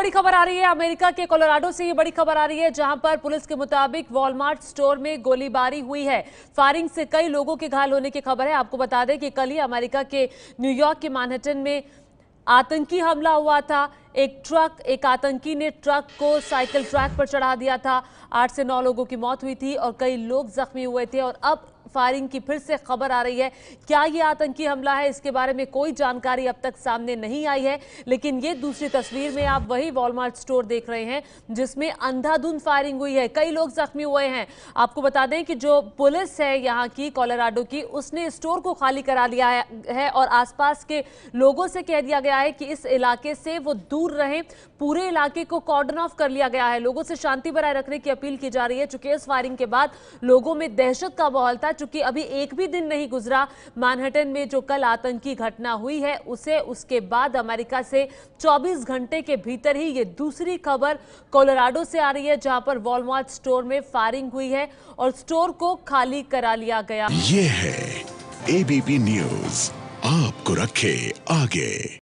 बड़ी खबर आ रही है अमेरिका के कोलोराडो से ये बड़ी खबर आ रही है जहां पर पुलिस के मुताबिक वॉलमार्ट स्टोर में गोलीबारी हुई है फायरिंग से कई लोगों के घायल होने की खबर है आपको बता दें कि कल ही अमेरिका के न्यूयॉर्क के मानहटन में आतंकी हमला हुआ था एक ट्रक एक आतंकी ने ट्रक को साइकिल ट्रैक पर चढ़ा दिया था आठ से नौ लोगों की मौत हुई थी और कई लोग जख्मी हुए थे और अब फायरिंग की फिर से खबर आ रही है क्या ये आतंकी हमला है इसके बारे में कोई जानकारी अब तक सामने नहीं आई है लेकिन ये दूसरी तस्वीर में आप वही वॉलमार्ट स्टोर देख रहे हैं जिसमें अंधाधुंध फायरिंग हुई है कई लोग जख्मी हुए हैं आपको बता दें कि जो पुलिस है यहाँ की कोलोराडो की उसने स्टोर को खाली करा लिया है और आसपास के लोगों से कह दिया गया है कि इस इलाके से वो दूर रहें पूरे इलाके को कॉर्डन ऑफ कर लिया गया है लोगों से शांति बनाए रखने की अपील की जा रही है चूंकि इस फायरिंग के बाद लोगों में दहशत का माहौल था चुकी अभी एक भी दिन नहीं गुजरा मैनहटन में जो कल आतंकी घटना हुई है उसे उसके बाद अमेरिका से 24 घंटे के भीतर ही ये दूसरी खबर कोलोराडो से आ रही है जहां पर वॉलमार्ट स्टोर में फायरिंग हुई है और स्टोर को खाली करा लिया गया ये है एबीपी न्यूज आपको रखे आगे